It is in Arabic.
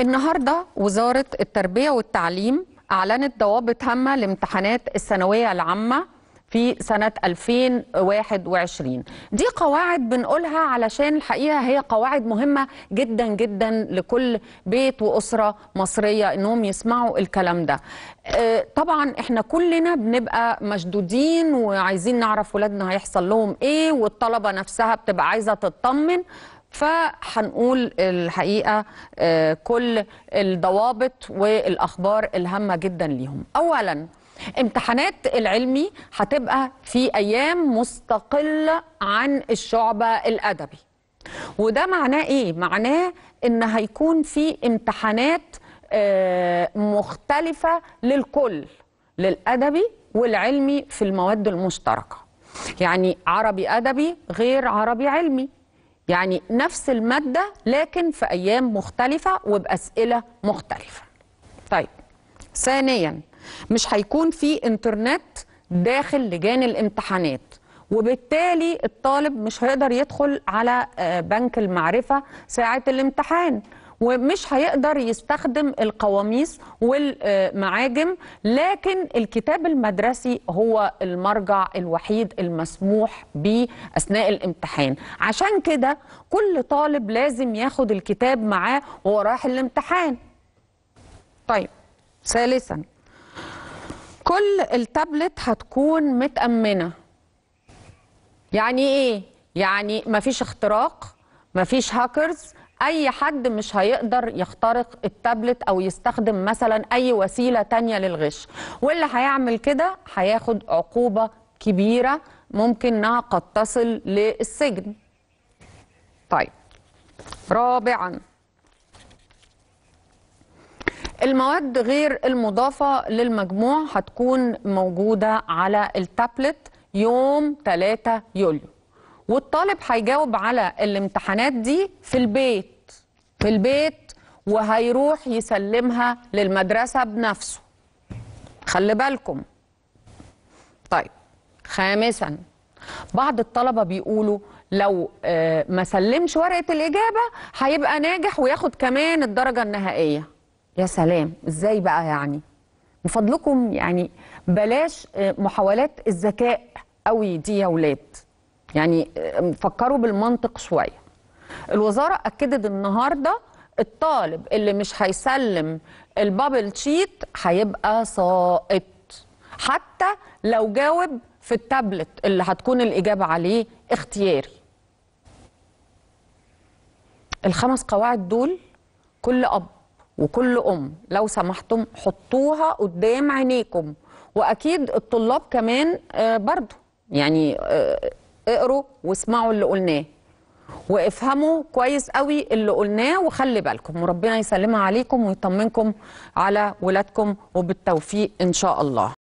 النهارده وزاره التربيه والتعليم اعلنت ضوابط هامه لامتحانات الثانويه العامه في سنة 2021 دي قواعد بنقولها علشان الحقيقة هي قواعد مهمة جدا جدا لكل بيت وأسرة مصرية إنهم يسمعوا الكلام ده آه، طبعا إحنا كلنا بنبقى مشدودين وعايزين نعرف ولادنا هيحصل لهم إيه والطلبة نفسها بتبقى عايزة تطمن فهنقول الحقيقه آه، كل الضوابط والاخبار الهامه جدا ليهم اولا امتحانات العلمي هتبقى في ايام مستقله عن الشعبه الادبي وده معناه ايه معناه ان هيكون في امتحانات آه، مختلفه للكل للادبي والعلمي في المواد المشتركه يعني عربي ادبي غير عربي علمي يعني نفس المادة لكن في أيام مختلفة وبأسئلة مختلفة طيب ثانيا مش هيكون في انترنت داخل لجان الامتحانات وبالتالي الطالب مش هيقدر يدخل على آه، بنك المعرفة ساعة الامتحان ومش هيقدر يستخدم القواميس والمعاجم لكن الكتاب المدرسي هو المرجع الوحيد المسموح به أثناء الامتحان عشان كده كل طالب لازم ياخد الكتاب معاه وراح الامتحان طيب ثالثا كل التابلت هتكون متأمنة يعني ايه؟ يعني مفيش اختراق مفيش هاكرز اي حد مش هيقدر يخترق التابلت او يستخدم مثلا اي وسيله تانية للغش واللي هيعمل كده هياخد عقوبه كبيره ممكن انها قد تصل للسجن طيب رابعا المواد غير المضافة للمجموع هتكون موجودة على التابلت يوم 3 يوليو والطالب هيجاوب على الامتحانات دي في البيت في البيت وهيروح يسلمها للمدرسة بنفسه خلي بالكم طيب خامسا بعض الطلبة بيقولوا لو آه، ما سلمش ورقة الإجابة هيبقى ناجح وياخد كمان الدرجة النهائية يا سلام إزاي بقى يعني من فضلكم يعني بلاش آه، محاولات الذكاء قوي دي يا ولاد يعني آه، فكروا بالمنطق شويه الوزاره اكدت النهارده الطالب اللي مش هيسلم البابل تشيت هيبقى ساقط حتى لو جاوب في التابلت اللي هتكون الاجابه عليه اختياري الخمس قواعد دول كل اب وكل ام لو سمحتم حطوها قدام عينيكم واكيد الطلاب كمان آه، برضو يعني آه، اقروا واسمعوا اللي قلناه وافهموا كويس قوي اللي قلناه وخلي بالكم وربنا يسلمها عليكم ويطمنكم على ولادكم وبالتوفيق ان شاء الله